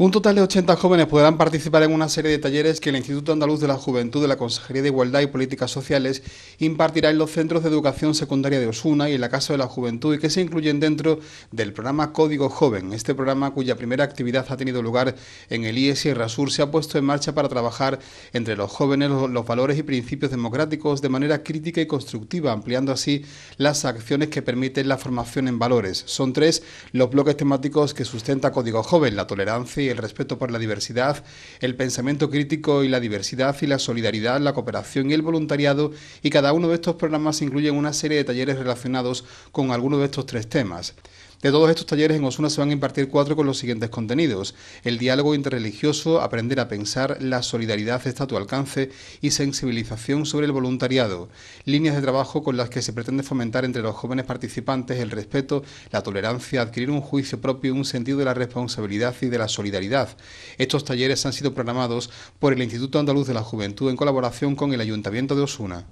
Un total de 80 jóvenes podrán participar en una serie de talleres que el Instituto Andaluz de la Juventud de la Consejería de Igualdad y Políticas Sociales impartirá en los centros de educación secundaria de Osuna y en la Casa de la Juventud y que se incluyen dentro del programa Código Joven. Este programa, cuya primera actividad ha tenido lugar en el IES y Rasur, se ha puesto en marcha para trabajar entre los jóvenes los valores y principios democráticos de manera crítica y constructiva, ampliando así las acciones que permiten la formación en valores. Son tres los bloques temáticos que sustenta Código Joven, la tolerancia y el respeto por la diversidad, el pensamiento crítico y la diversidad y la solidaridad, la cooperación y el voluntariado y cada uno de estos programas incluye una serie de talleres relacionados con alguno de estos tres temas. De todos estos talleres en Osuna se van a impartir cuatro con los siguientes contenidos. El diálogo interreligioso, aprender a pensar, la solidaridad está a tu alcance y sensibilización sobre el voluntariado. Líneas de trabajo con las que se pretende fomentar entre los jóvenes participantes el respeto, la tolerancia, adquirir un juicio propio, un sentido de la responsabilidad y de la solidaridad. Estos talleres han sido programados por el Instituto Andaluz de la Juventud en colaboración con el Ayuntamiento de Osuna.